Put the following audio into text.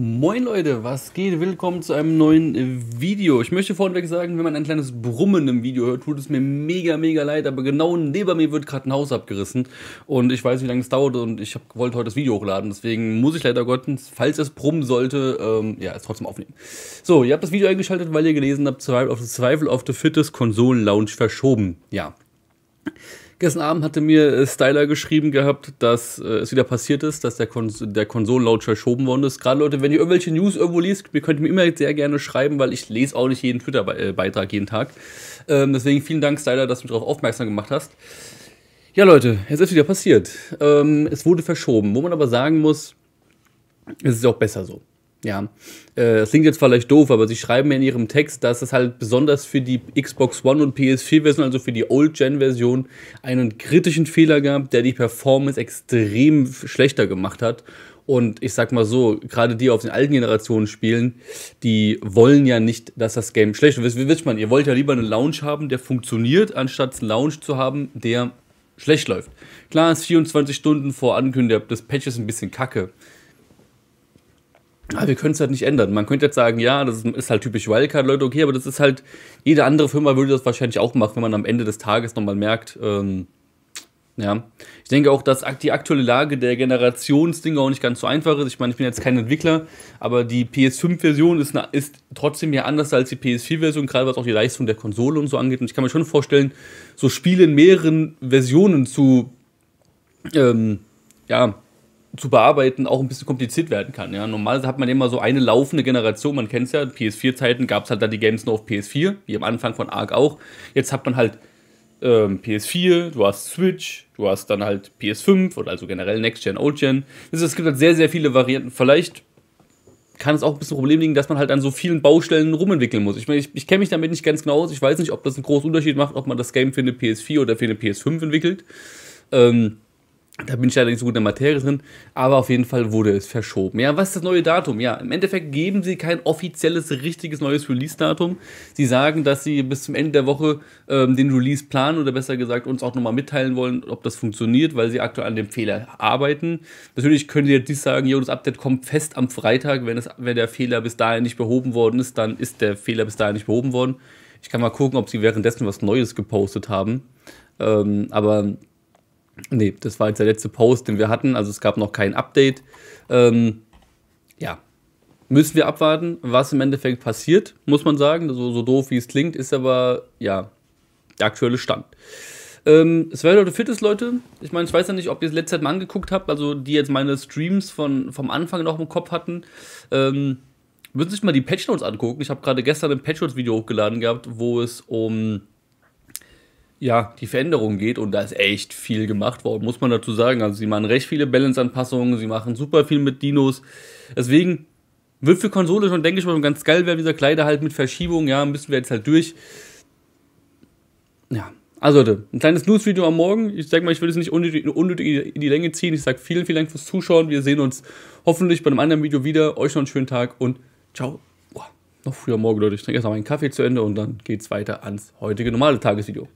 Moin Leute, was geht? Willkommen zu einem neuen Video. Ich möchte vorneweg sagen, wenn man ein kleines Brummen im Video hört, tut es mir mega, mega leid, aber genau neben mir wird gerade ein Haus abgerissen und ich weiß, wie lange es dauert und ich wollte heute das Video hochladen, deswegen muss ich leider Gottes, falls es brummen sollte, ähm, ja, es trotzdem aufnehmen. So, ihr habt das Video eingeschaltet, weil ihr gelesen habt, Survival of the Survival of the Fittest Konsolen-Lounge verschoben. Ja. Gestern Abend hatte mir äh, Styler geschrieben gehabt, dass äh, es wieder passiert ist, dass der, Kons der Konsolenlaunch verschoben worden ist. Gerade Leute, wenn ihr irgendwelche News irgendwo liest, ihr könnt mir immer sehr gerne schreiben, weil ich lese auch nicht jeden Twitter-Beitrag äh, jeden Tag. Ähm, deswegen vielen Dank, Styler, dass du darauf aufmerksam gemacht hast. Ja, Leute, jetzt ist wieder passiert. Ähm, es wurde verschoben. Wo man aber sagen muss, es ist auch besser so. Ja, äh, das klingt jetzt vielleicht doof, aber sie schreiben in ihrem Text, dass es halt besonders für die Xbox One und PS4-Version, also für die Old-Gen-Version, einen kritischen Fehler gab, der die Performance extrem schlechter gemacht hat. Und ich sag mal so, gerade die auf den alten Generationen spielen, die wollen ja nicht, dass das Game schlecht wird. Wisst man, ihr wollt ja lieber einen Launch haben, der funktioniert, anstatt einen Launch zu haben, der schlecht läuft. Klar ist 24 Stunden vor Ankündigung das Patch ist ein bisschen kacke. Aber ah, wir können es halt nicht ändern. Man könnte jetzt sagen, ja, das ist halt typisch Wildcard, Leute, okay, aber das ist halt, jede andere Firma würde das wahrscheinlich auch machen, wenn man am Ende des Tages nochmal merkt, ähm, ja. Ich denke auch, dass die aktuelle Lage der Generationsdinge auch nicht ganz so einfach ist. Ich meine, ich bin jetzt kein Entwickler, aber die PS5-Version ist, ist trotzdem ja anders als die PS4-Version, gerade was auch die Leistung der Konsole und so angeht. Und ich kann mir schon vorstellen, so Spiele in mehreren Versionen zu, ähm, ja, zu bearbeiten auch ein bisschen kompliziert werden kann. Ja? Normalerweise hat man immer so eine laufende Generation, man kennt es ja, PS4-Zeiten gab es halt dann die Games nur auf PS4, wie am Anfang von ARK auch. Jetzt hat man halt ähm, PS4, du hast Switch, du hast dann halt PS5 oder also generell Next Gen, Old Gen. Also es gibt halt sehr, sehr viele Varianten. Vielleicht kann es auch ein bisschen Problem liegen, dass man halt an so vielen Baustellen rumentwickeln muss. Ich meine, ich, ich kenne mich damit nicht ganz genau aus. Ich weiß nicht, ob das einen großen Unterschied macht, ob man das Game für eine PS4 oder für eine PS5 entwickelt. Ähm, da bin ich leider nicht so gut in der Materie drin, aber auf jeden Fall wurde es verschoben. Ja, was ist das neue Datum? Ja, im Endeffekt geben sie kein offizielles, richtiges neues Release-Datum. Sie sagen, dass sie bis zum Ende der Woche ähm, den Release planen oder besser gesagt uns auch nochmal mitteilen wollen, ob das funktioniert, weil sie aktuell an dem Fehler arbeiten. Natürlich können sie jetzt nicht sagen, ja, das Update kommt fest am Freitag. Wenn, das, wenn der Fehler bis dahin nicht behoben worden ist, dann ist der Fehler bis dahin nicht behoben worden. Ich kann mal gucken, ob sie währenddessen was Neues gepostet haben. Ähm, aber Nee, das war jetzt der letzte Post, den wir hatten. Also es gab noch kein Update. Ähm, ja, müssen wir abwarten, was im Endeffekt passiert, muss man sagen. So, so doof, wie es klingt, ist aber ja der aktuelle Stand. Ähm, es wäre heute fit Leute. Ich meine, ich weiß ja nicht, ob ihr es letzte Zeit mal angeguckt habt, also die jetzt meine Streams von, vom Anfang noch im Kopf hatten. Ähm, müssen sich mal die Patch Notes angucken. Ich habe gerade gestern ein Patch Notes Video hochgeladen gehabt, wo es um ja, die Veränderung geht und da ist echt viel gemacht worden, muss man dazu sagen. Also sie machen recht viele Balance-Anpassungen, sie machen super viel mit Dinos. Deswegen wird für Konsole schon, denke ich mal, ganz geil werden, dieser Kleider halt mit Verschiebung, ja, müssen wir jetzt halt durch. Ja, also Leute, ein kleines News-Video am Morgen. Ich sag mal, ich will es nicht unnötig, unnötig in die Länge ziehen. Ich sag vielen, vielen Dank fürs Zuschauen. Wir sehen uns hoffentlich bei einem anderen Video wieder. Euch noch einen schönen Tag und ciao. Boah, noch früher Morgen, Leute. Ich trinke erst noch meinen Kaffee zu Ende und dann geht's weiter ans heutige normale Tagesvideo.